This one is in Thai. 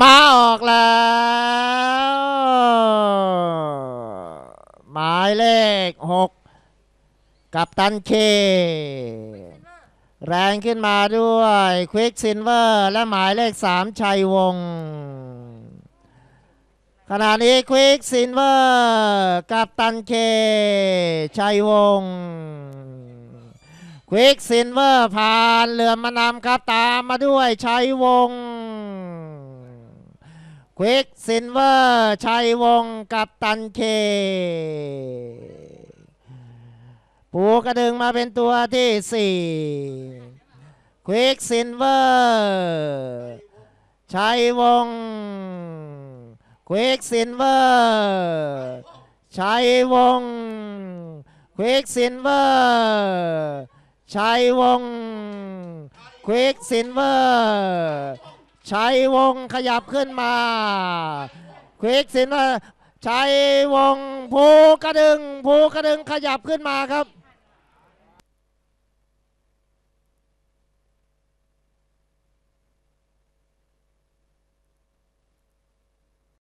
มาออกแล้ว หมายเลขหกกับตันเค แรงขึ้นมาด้วยควิกซินเวอร์และหมายเลขสามชัยวงขณะนี้ควิกซินเวอร์กับตันเค ชัยวงควิกซินเวอร์ผ่านเหลือมมานำครับตามมาด้วย ชัยวงควิกซินเวอร์ชัยวงกับตันเค ปูกระดึงมาเป็นตัวที่สี่ควิกซินเวอร์ชัยวงควิกซินเวอร์ชัยวงควิกซินเวอร์ชัยวงควิกซินเวอร์ชัยวงขยับขึ้นมาควิกสินชัยวงผูกระดึง ผูกระดึงขยับขึ้นมาครับ